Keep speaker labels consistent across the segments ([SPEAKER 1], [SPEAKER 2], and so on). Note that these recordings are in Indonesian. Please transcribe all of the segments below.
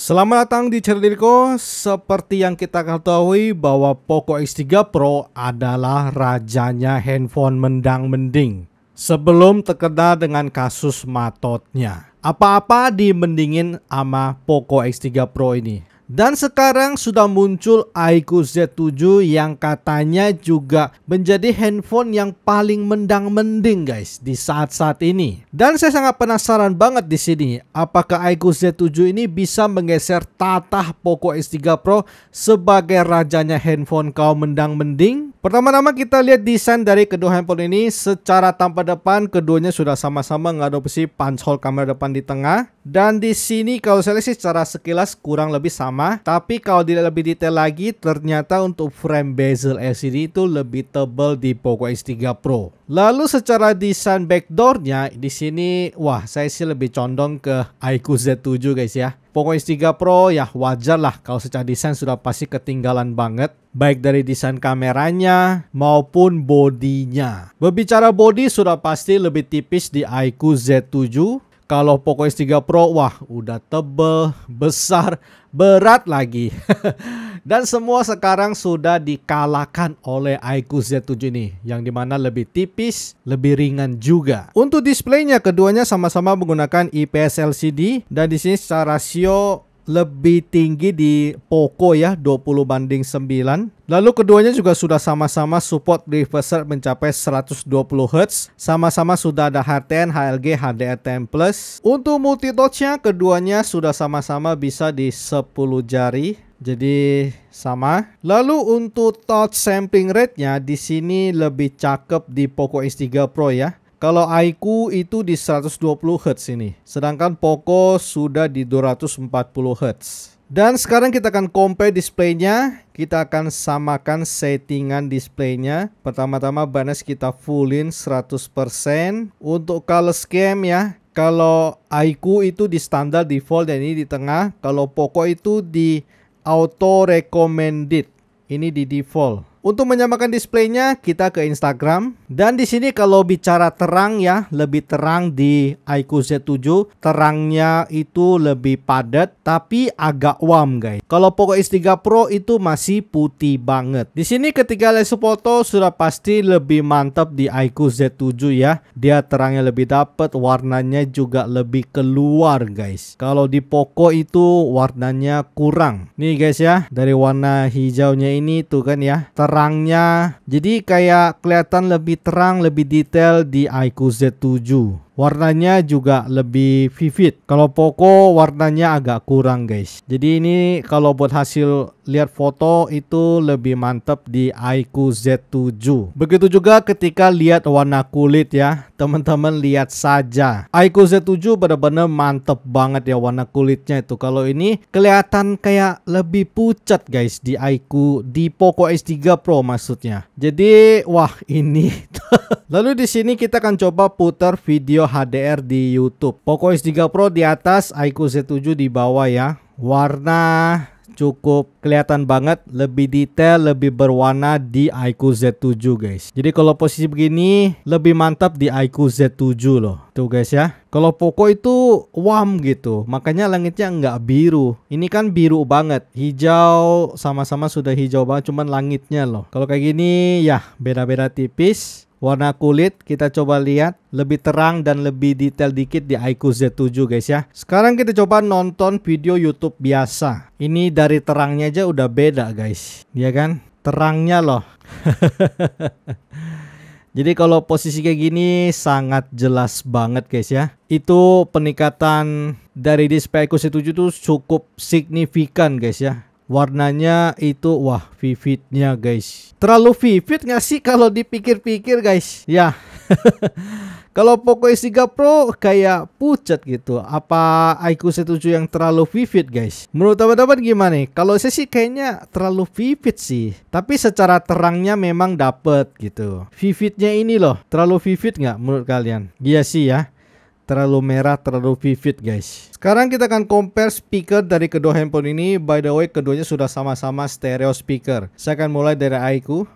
[SPEAKER 1] Selamat datang di Cerdirko. Seperti yang kita ketahui bahwa Poco X3 Pro adalah rajanya handphone mendang-mending sebelum terkena dengan kasus matotnya. Apa-apa dimendingin sama Poco X3 Pro ini. Dan sekarang sudah muncul iQOO Z7 yang katanya juga menjadi handphone yang paling mendang-mending guys di saat-saat ini. Dan saya sangat penasaran banget di sini apakah iQOO Z7 ini bisa menggeser tatah Poco S3 Pro sebagai rajanya handphone kau mendang-mending? Pertama-tama kita lihat desain dari kedua handphone ini secara tanpa depan keduanya sudah sama-sama mengadopsi punch hole kamera depan di tengah dan di sini kalau saya lihat secara sekilas kurang lebih sama sama, tapi kalau dilihat lebih detail lagi, ternyata untuk frame bezel LCD itu lebih tebal di Poco X3 Pro. Lalu secara desain backdoornya di sini, wah saya sih lebih condong ke IQ Z7 guys ya. Poco X3 Pro ya wajar lah kalau secara desain sudah pasti ketinggalan banget baik dari desain kameranya maupun bodinya. Berbicara body sudah pasti lebih tipis di IQ Z7 kalau Poco S3 Pro, wah udah tebel, besar, berat lagi. Dan semua sekarang sudah dikalahkan oleh iQOO Z7 ini, yang dimana lebih tipis, lebih ringan juga. Untuk displaynya, keduanya sama-sama menggunakan IPS LCD, dan di sini secara rasio lebih tinggi di Poco ya 20 banding 9 lalu keduanya juga sudah sama-sama support reverser mencapai 120 Hz sama-sama sudah ada HTN, HLG, HDR10 Plus untuk multitouchnya keduanya sudah sama-sama bisa di 10 jari jadi sama. Lalu untuk touch sampling rate-nya di sini lebih cakep di Poco X3 Pro ya. Kalau IQ itu di 120 Hz ini, sedangkan Poco sudah di 240 Hz. Dan sekarang kita akan compare displaynya. Kita akan samakan settingan displaynya. Pertama-tama brightness kita fullin 100%. Untuk color scheme ya. Kalau IQ itu di standar default dan ini di tengah. Kalau Poco itu di auto recommended. Ini di default. Untuk menyamakan displaynya kita ke Instagram dan di sini kalau bicara terang ya lebih terang di IQ Z7 terangnya itu lebih padat tapi agak warm guys. Kalau Poco X3 Pro itu masih putih banget. Di sini ketika lensa foto sudah pasti lebih mantap di IQ Z7 ya. Dia terangnya lebih dapat, warnanya juga lebih keluar guys. Kalau di Poco itu warnanya kurang. Nih guys ya dari warna hijaunya ini tuh kan ya terangnya. Jadi kayak kelihatan lebih terang, lebih detail di IQ Z7 warnanya juga lebih vivid kalau Poco warnanya agak kurang guys jadi ini kalau buat hasil lihat foto itu lebih mantap di IQ Z7 begitu juga ketika lihat warna kulit ya teman-teman lihat saja IQ Z7 benar-benar mantap banget ya warna kulitnya itu kalau ini kelihatan kayak lebih pucat guys di IQ di Poco S3 Pro maksudnya jadi wah ini Lalu di sini kita akan coba putar video HDR di YouTube. Poco x 3 Pro di atas, iQOO Z7 di bawah ya. Warna cukup kelihatan banget, lebih detail, lebih berwarna di iQOO Z7 guys. Jadi kalau posisi begini lebih mantap di iQOO Z7 loh. Tuh guys ya. Kalau Poco itu warm gitu, makanya langitnya nggak biru. Ini kan biru banget, hijau sama-sama sudah hijau banget, cuman langitnya loh. Kalau kayak gini ya beda-beda tipis warna kulit kita coba lihat lebih terang dan lebih detail dikit di IQ Z7 guys ya sekarang kita coba nonton video YouTube biasa ini dari terangnya aja udah beda guys ya kan terangnya loh Jadi kalau posisi kayak gini sangat jelas banget guys ya. Itu peningkatan dari display IQ 7 itu cukup signifikan guys ya warnanya itu wah vividnya guys terlalu vivid nggak sih kalau dipikir-pikir guys ya kalau Poco S3 Pro kayak pucat gitu apa IQ C7 yang terlalu vivid guys menurut teman-teman gimana nih kalau saya sih kayaknya terlalu vivid sih tapi secara terangnya memang dapet gitu vividnya ini loh terlalu vivid nggak menurut kalian iya sih ya terlalu merah, terlalu vivid guys. Sekarang kita akan compare speaker dari kedua handphone ini. By the way, keduanya sudah sama-sama stereo speaker. Saya akan mulai dari Aiku.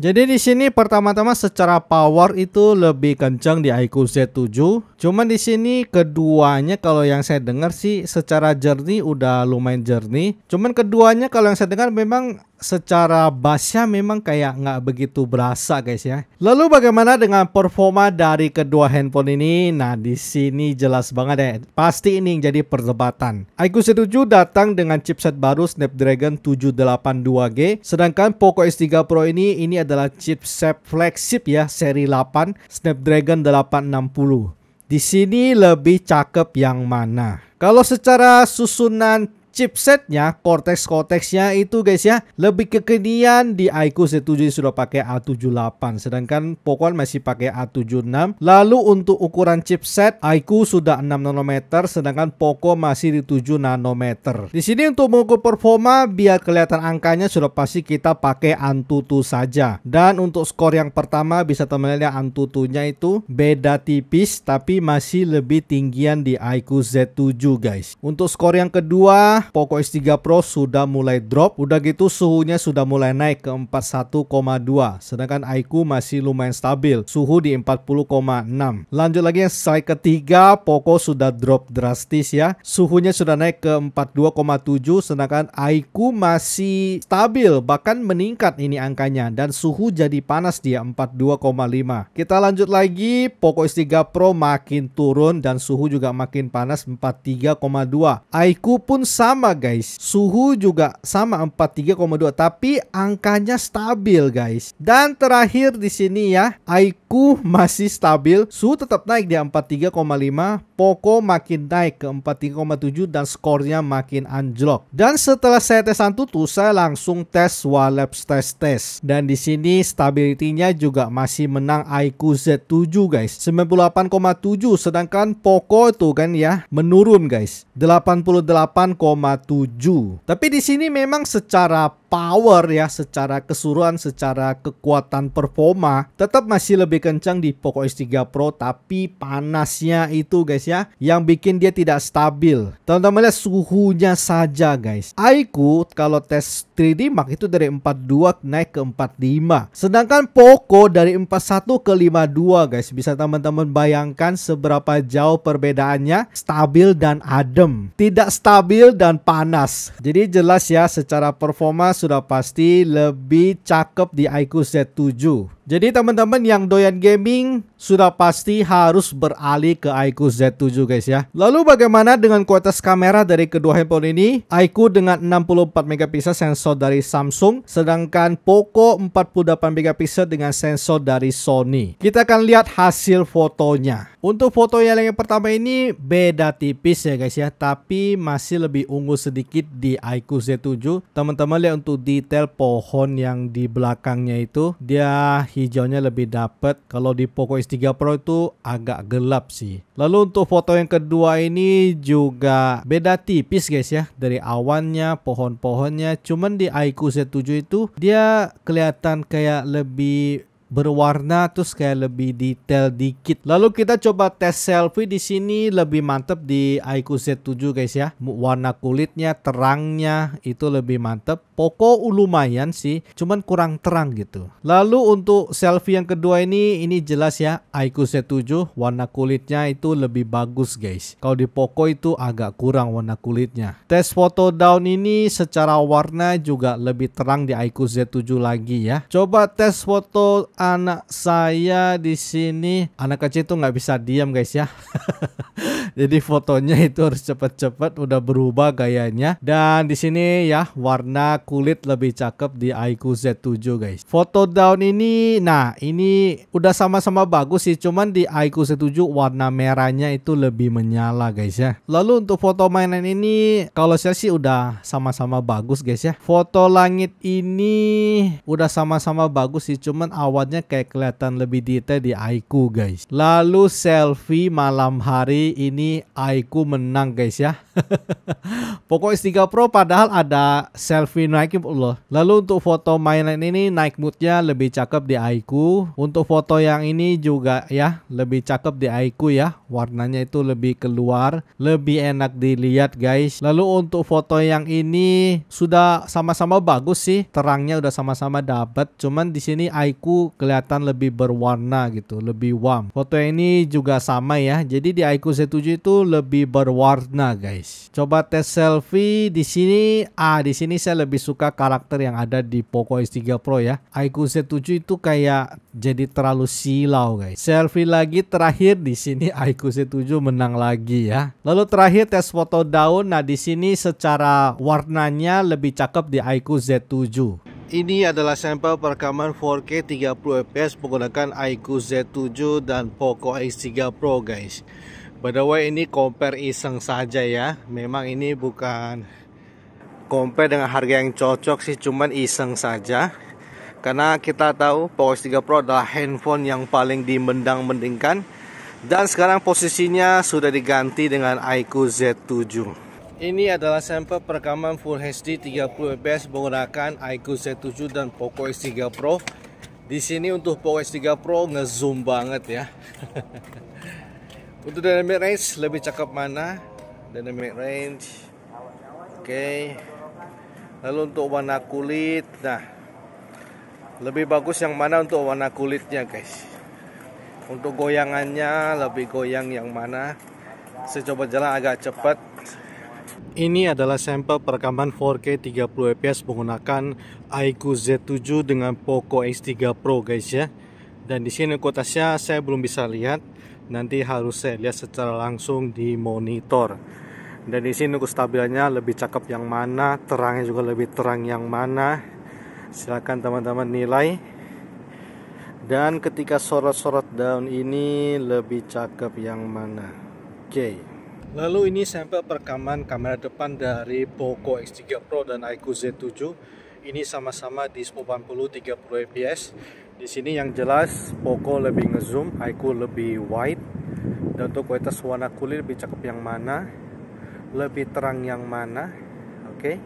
[SPEAKER 1] Jadi di sini pertama-tama secara power itu lebih kencang di IQ Z7. Cuman di sini keduanya kalau yang saya dengar sih secara jernih udah lumayan jernih. Cuman keduanya kalau yang saya dengar memang secara bassnya memang kayak nggak begitu berasa guys ya. Lalu bagaimana dengan performa dari kedua handphone ini? Nah di sini jelas banget ya, pasti ini yang jadi perdebatan. Aku 7 datang dengan chipset baru Snapdragon 782G, sedangkan Poco S3 Pro ini ini adalah chipset flagship ya seri 8 Snapdragon 860. Di sini lebih cakep yang mana? Kalau secara susunan chipsetnya, Cortex-Cortexnya itu guys ya, lebih kekinian di IQ Z7 sudah pakai A78, sedangkan Pocoan masih pakai A76. Lalu untuk ukuran chipset, IQ sudah 6 nanometer, sedangkan Poco masih di 7 nanometer. Di sini untuk mengukur performa, biar kelihatan angkanya sudah pasti kita pakai Antutu saja. Dan untuk skor yang pertama bisa teman teman lihat Antutunya itu beda tipis, tapi masih lebih tinggian di IQ Z7 guys. Untuk skor yang kedua Poco S3 Pro sudah mulai drop, udah gitu suhunya sudah mulai naik ke 41,2, sedangkan IQ masih lumayan stabil, suhu di 40,6. Lanjut lagi yang slide ketiga, Poco sudah drop drastis ya, suhunya sudah naik ke 42,7, sedangkan IQ masih stabil, bahkan meningkat ini angkanya, dan suhu jadi panas dia 42,5. Kita lanjut lagi, Poco S3 Pro makin turun dan suhu juga makin panas 43,2. IQ pun sama sama guys. Suhu juga sama 43,2 tapi angkanya stabil guys. Dan terakhir di sini ya, IQ Aku masih stabil, Su tetap naik di 43,5, Poco makin naik ke 43,7 dan skornya makin anjlok. Dan setelah saya tes Antutu, saya langsung tes Walaps tes tes. Dan di sini stabilitinya juga masih menang IQ Z7 guys, 98,7 sedangkan Poco itu kan ya menurun guys, 88,7. Tapi di sini memang secara power ya secara keseluruhan secara kekuatan performa tetap masih lebih kencang di Poco x 3 Pro tapi panasnya itu guys ya yang bikin dia tidak stabil teman-teman lihat suhunya saja guys Aiku kalau tes 3D Mark itu dari 42 naik ke 45 sedangkan Poco dari 41 ke 52 guys bisa teman-teman bayangkan seberapa jauh perbedaannya stabil dan adem tidak stabil dan panas jadi jelas ya secara performa sudah pasti lebih cakep di IQ Z7 jadi teman-teman yang doyan gaming sudah pasti harus beralih ke IQ Z7 guys ya. Lalu bagaimana dengan kualitas kamera dari kedua handphone ini? IQ dengan 64 megapiksel sensor dari Samsung, sedangkan Poco 48 megapiksel dengan sensor dari Sony. Kita akan lihat hasil fotonya. Untuk foto yang yang pertama ini beda tipis ya guys ya, tapi masih lebih unggul sedikit di IQ Z7. Teman-teman lihat untuk detail pohon yang di belakangnya itu, dia hijaunya lebih dapet Kalau di Poco X3 Pro itu agak gelap sih. Lalu untuk foto yang kedua ini juga beda tipis guys ya. Dari awannya, pohon-pohonnya. Cuman di IQ Z7 itu dia kelihatan kayak lebih berwarna terus kayak lebih detail dikit. Lalu kita coba tes selfie di sini lebih mantep di IQ Z7 guys ya. Warna kulitnya, terangnya itu lebih mantep. Poco lumayan sih, cuman kurang terang gitu. Lalu untuk selfie yang kedua ini, ini jelas ya IQ Z7 warna kulitnya itu lebih bagus guys. Kalau di Poco itu agak kurang warna kulitnya. Tes foto down ini secara warna juga lebih terang di IQ Z7 lagi ya. Coba tes foto anak saya di sini anak kecil tuh nggak bisa diam guys ya Jadi fotonya itu harus cepat-cepat udah berubah gayanya. Dan di sini ya warna kulit lebih cakep di IQ Z7 guys. Foto daun ini nah ini udah sama-sama bagus sih cuman di IQ Z7 warna merahnya itu lebih menyala guys ya. Lalu untuk foto mainan ini kalau saya sih udah sama-sama bagus guys ya. Foto langit ini udah sama-sama bagus sih cuman awannya kayak kelihatan lebih detail di IQ guys. Lalu selfie malam hari ini ini Aiku menang guys ya. Poco S3 Pro padahal ada selfie naik ya loh. Lalu untuk foto mainan ini naik moodnya lebih cakep di Aiku. Untuk foto yang ini juga ya lebih cakep di Aiku ya. Warnanya itu lebih keluar, lebih enak dilihat guys. Lalu untuk foto yang ini sudah sama-sama bagus sih. Terangnya udah sama-sama dapat. Cuman di sini Aiku kelihatan lebih berwarna gitu, lebih warm. Foto yang ini juga sama ya. Jadi di Aiku Z7 7 itu lebih berwarna guys. Coba tes selfie di sini. Ah, di sini saya lebih suka karakter yang ada di Poco S3 Pro ya. IQ Z7 itu kayak jadi terlalu silau guys. Selfie lagi terakhir di sini IQ Z7 menang lagi ya. Lalu terakhir tes foto daun. Nah, di sini secara warnanya lebih cakep di IQ Z7. Ini adalah sampel perekaman 4K 30fps menggunakan iQOO Z7 dan Poco X3 Pro guys. By the way ini compare iseng saja ya Memang ini bukan compare dengan harga yang cocok sih Cuman iseng saja Karena kita tahu Poco 3 Pro adalah handphone yang paling dimendang-mendingkan Dan sekarang posisinya sudah diganti dengan IQ Z7 ini adalah sampel perekaman Full HD 30 fps menggunakan IQ Z7 dan Poco X3 Pro. Di sini untuk Poco X3 Pro ngezoom banget ya. Untuk dynamic range lebih cakep mana? Dynamic range. Oke. Okay. Lalu untuk warna kulit. Nah, lebih bagus yang mana untuk warna kulitnya, guys? Untuk goyangannya lebih goyang yang mana? Saya coba jalan agak cepat. Ini adalah sampel perekaman 4K 30 fps menggunakan IQ Z7 dengan Poco X3 Pro guys ya. Dan di sini kotasnya saya belum bisa lihat nanti harus saya lihat secara langsung di monitor dan di sini stabilnya lebih cakep yang mana terangnya juga lebih terang yang mana silahkan teman-teman nilai dan ketika sorot-sorot daun ini lebih cakep yang mana oke okay. lalu ini sampel perekaman kamera depan dari Poco X3 Pro dan IQ Z7 ini sama-sama di 1080 30 fps di sini yang jelas Poco lebih ngezoom Aiku lebih wide dan untuk kualitas warna kulit lebih cakep yang mana lebih terang yang mana oke okay?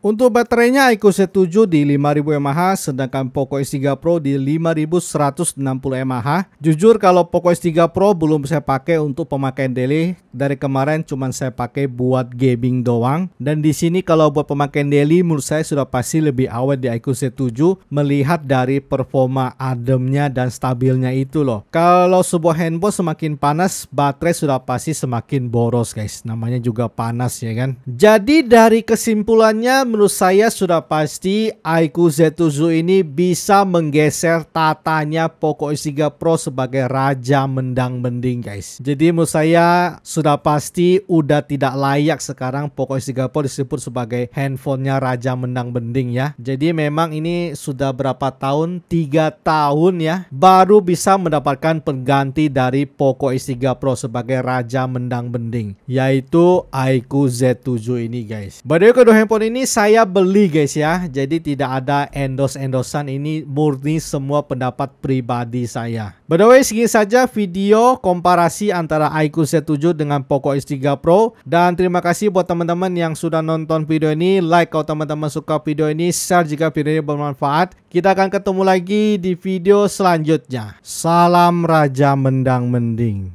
[SPEAKER 1] Untuk baterainya IQ C7 di 5000 mAh sedangkan Poco S3 Pro di 5160 mAh. Jujur kalau Poco S3 Pro belum saya pakai untuk pemakaian daily. Dari kemarin cuma saya pakai buat gaming doang. Dan di sini kalau buat pemakaian daily menurut saya sudah pasti lebih awet di IQ C7 melihat dari performa ademnya dan stabilnya itu loh. Kalau sebuah handphone semakin panas, baterai sudah pasti semakin boros guys. Namanya juga panas ya kan. Jadi dari kesimpulannya menurut saya sudah pasti Aiku Z7 ini bisa menggeser tatanya Poco x 3 Pro sebagai raja mendang-mending guys. Jadi menurut saya sudah pasti udah tidak layak sekarang Poco x 3 Pro disebut sebagai handphonenya raja mendang bending ya. Jadi memang ini sudah berapa tahun? 3 tahun ya baru bisa mendapatkan pengganti dari Poco x 3 Pro sebagai raja mendang bending yaitu Aiku Z7 ini guys. Badai kedua handphone ini saya beli guys ya. Jadi tidak ada endos-endosan ini murni semua pendapat pribadi saya. By the way, segini saja video komparasi antara IQ Z7 dengan Poco s 3 Pro. Dan terima kasih buat teman-teman yang sudah nonton video ini. Like kalau teman-teman suka video ini, share jika video ini bermanfaat. Kita akan ketemu lagi di video selanjutnya. Salam Raja Mendang Mending.